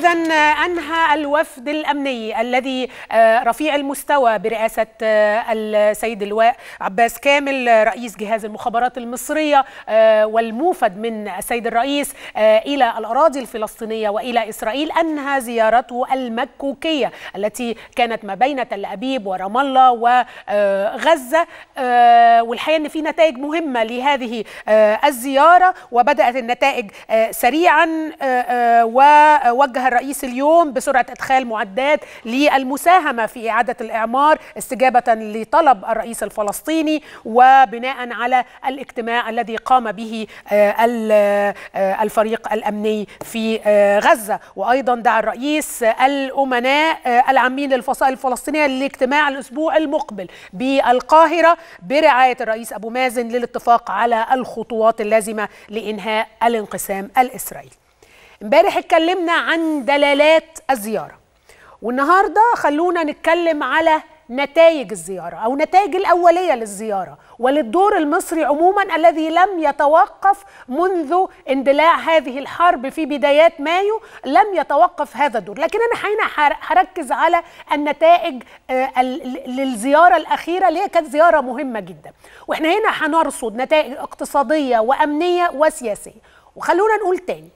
إذا أنهى الوفد الأمني الذي آه، رفيع المستوى برئاسة آه، السيد اللواء عباس كامل رئيس جهاز المخابرات المصرية آه، والموفد من السيد الرئيس إلى الأراضي الفلسطينية وإلى إسرائيل أنهى زيارته المكوكية التي كانت ما بين تل أبيب ورام الله وغزة والحقيقة أن في نتائج مهمة لهذه الزيارة وبدأت النتائج سريعا ووجه الرئيس اليوم بسرعة إدخال معدات للمساهمة في إعادة الإعمار استجابة لطلب الرئيس الفلسطيني وبناء على الاجتماع الذي قام به آه، آه، الفريق الأمني في آه، غزة وأيضا دعا الرئيس الأمناء العامين للفصائل الفلسطينية للاجتماع الأسبوع المقبل بالقاهرة برعاية الرئيس أبو مازن للاتفاق على الخطوات اللازمة لإنهاء الانقسام الإسرائيلي امبارح اتكلمنا عن دلالات الزيارة والنهاردة خلونا نتكلم على نتائج الزيارة أو نتائج الأولية للزيارة وللدور المصري عموما الذي لم يتوقف منذ اندلاع هذه الحرب في بدايات مايو لم يتوقف هذا الدور لكن أنا حين هركز على النتائج آه، للزيارة الأخيرة اللي هي كانت زيارة مهمة جدا وإحنا هنا هنرصد نتائج اقتصادية وأمنية وسياسية وخلونا نقول تاني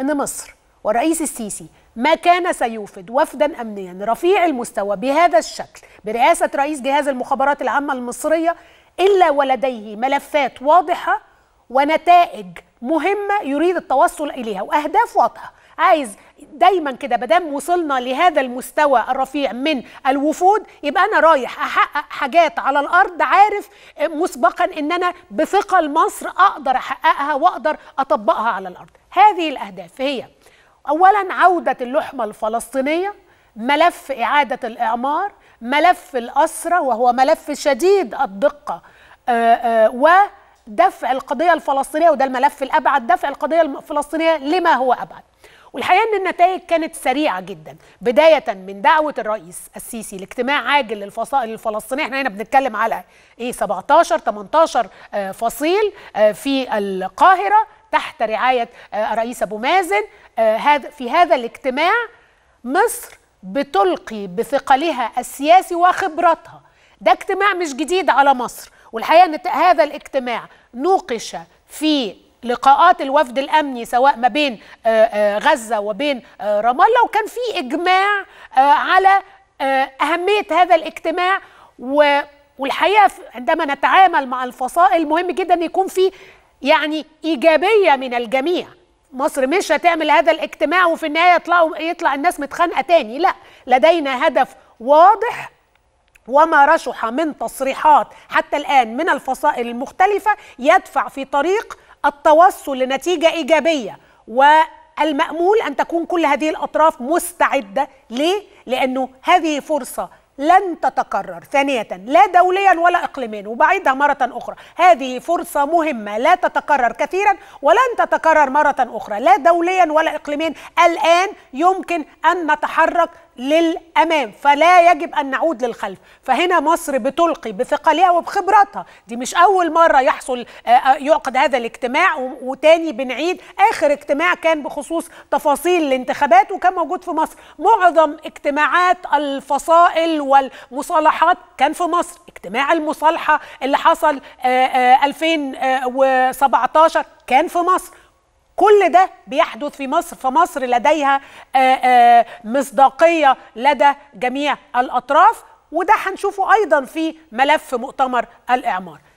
أن مصر والرئيس السيسي ما كان سيوفد وفدا أمنيا رفيع المستوى بهذا الشكل برئاسة رئيس جهاز المخابرات العامة المصرية إلا ولديه ملفات واضحة ونتائج مهمة يريد التوصل إليها وأهداف واضحة عايز دايما كده بدام وصلنا لهذا المستوى الرفيع من الوفود يبقى انا رايح احقق حاجات على الارض عارف مسبقا ان انا بثقه لمصر اقدر احققها واقدر اطبقها على الارض هذه الاهداف هي اولا عوده اللحمه الفلسطينيه ملف اعاده الاعمار ملف الاسرى وهو ملف شديد الدقه آه، آه، و دفع القضيه الفلسطينيه وده الملف الابعد دفع القضيه الفلسطينيه لما هو ابعد والحقيقه ان النتائج كانت سريعه جدا بدايه من دعوه الرئيس السيسي لاجتماع عاجل للفصائل الفلسطينيه احنا هنا بنتكلم على ايه 17 18 آه، فصيل آه، في القاهره تحت رعايه آه، الرئيس ابو مازن في هذا الاجتماع مصر بتلقي بثقلها السياسي وخبراتها ده اجتماع مش جديد على مصر والحقيقه ان هذا الاجتماع نوقش في لقاءات الوفد الامني سواء ما بين آه، آه، غزه وبين آه، رام الله وكان في اجماع على اهميه هذا الاجتماع والحقيقه عندما نتعامل مع الفصائل مهم جدا يكون في يعني ايجابيه من الجميع مصر مش هتعمل هذا الاجتماع وفي النهايه يطلعوا يطلع الناس متخانقه تاني لا لدينا هدف واضح وما رشح من تصريحات حتى الآن من الفصائل المختلفة يدفع في طريق التوصل لنتيجة إيجابية والمأمول أن تكون كل هذه الأطراف مستعدة ليه؟ لأنه هذه فرصة لن تتكرر ثانية لا دوليا ولا إقليميا وبعيدها مرة أخرى هذه فرصة مهمة لا تتكرر كثيرا ولن تتكرر مرة أخرى لا دوليا ولا إقليميا الآن يمكن أن نتحرك للامام فلا يجب ان نعود للخلف فهنا مصر بتلقي بثقلها وبخبراتها دي مش اول مره يحصل آه، آه، يعقد هذا الاجتماع وتاني بنعيد اخر اجتماع كان بخصوص تفاصيل الانتخابات وكان موجود في مصر معظم اجتماعات الفصائل والمصالحات كان في مصر اجتماع المصالحه اللي حصل 2017 آه، كان في مصر كل ده بيحدث في مصر فمصر لديها آه، آه، مصداقية لدى جميع الأطراف وده هنشوفه أيضا في ملف مؤتمر الإعمار